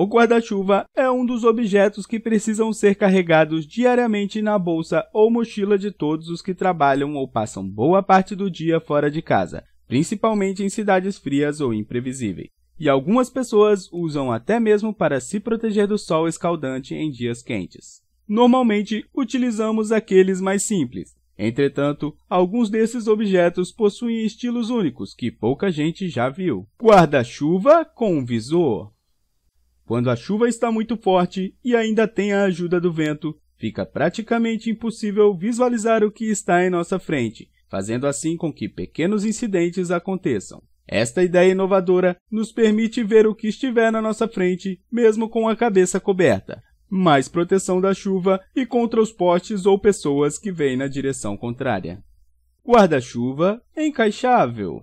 O guarda-chuva é um dos objetos que precisam ser carregados diariamente na bolsa ou mochila de todos os que trabalham ou passam boa parte do dia fora de casa, principalmente em cidades frias ou imprevisíveis. E algumas pessoas usam até mesmo para se proteger do sol escaldante em dias quentes. Normalmente, utilizamos aqueles mais simples. Entretanto, alguns desses objetos possuem estilos únicos que pouca gente já viu. Guarda-chuva com visor. Quando a chuva está muito forte e ainda tem a ajuda do vento, fica praticamente impossível visualizar o que está em nossa frente, fazendo assim com que pequenos incidentes aconteçam. Esta ideia inovadora nos permite ver o que estiver na nossa frente, mesmo com a cabeça coberta, mais proteção da chuva e contra os postes ou pessoas que vêm na direção contrária. Guarda-chuva encaixável.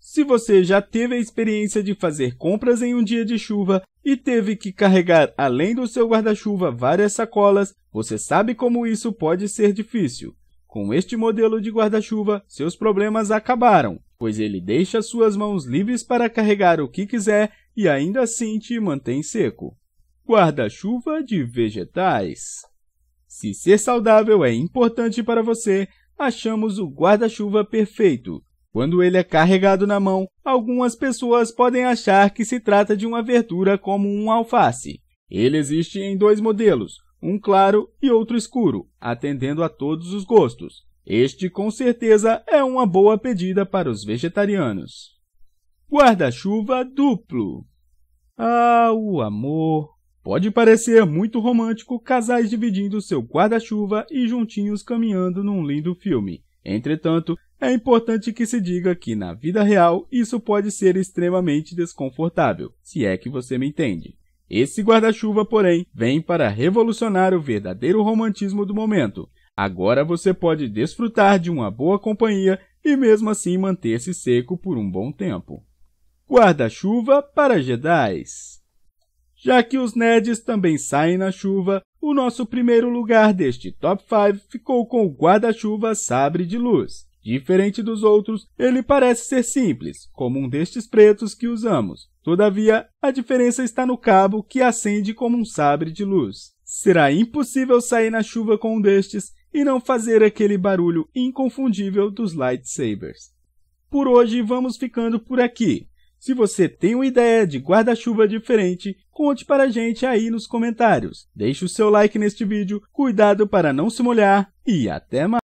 Se você já teve a experiência de fazer compras em um dia de chuva e teve que carregar além do seu guarda-chuva várias sacolas, você sabe como isso pode ser difícil. Com este modelo de guarda-chuva, seus problemas acabaram, pois ele deixa suas mãos livres para carregar o que quiser e ainda assim te mantém seco. Guarda-chuva de vegetais Se ser saudável é importante para você, achamos o guarda-chuva perfeito. Quando ele é carregado na mão, algumas pessoas podem achar que se trata de uma verdura como um alface. Ele existe em dois modelos, um claro e outro escuro, atendendo a todos os gostos. Este, com certeza, é uma boa pedida para os vegetarianos. Guarda-chuva duplo. Ah, o amor! Pode parecer muito romântico casais dividindo seu guarda-chuva e juntinhos caminhando num lindo filme. Entretanto, é importante que se diga que, na vida real, isso pode ser extremamente desconfortável, se é que você me entende. Esse guarda-chuva, porém, vem para revolucionar o verdadeiro romantismo do momento. Agora você pode desfrutar de uma boa companhia e mesmo assim manter-se seco por um bom tempo. Guarda-chuva para Jedis. Já que os Neds também saem na chuva, o nosso primeiro lugar deste Top 5 ficou com o guarda-chuva Sabre de Luz. Diferente dos outros, ele parece ser simples, como um destes pretos que usamos. Todavia, a diferença está no cabo, que acende como um sabre de luz. Será impossível sair na chuva com um destes e não fazer aquele barulho inconfundível dos lightsabers. Por hoje, vamos ficando por aqui. Se você tem uma ideia de guarda-chuva diferente, conte para a gente aí nos comentários. Deixe o seu like neste vídeo, cuidado para não se molhar e até mais!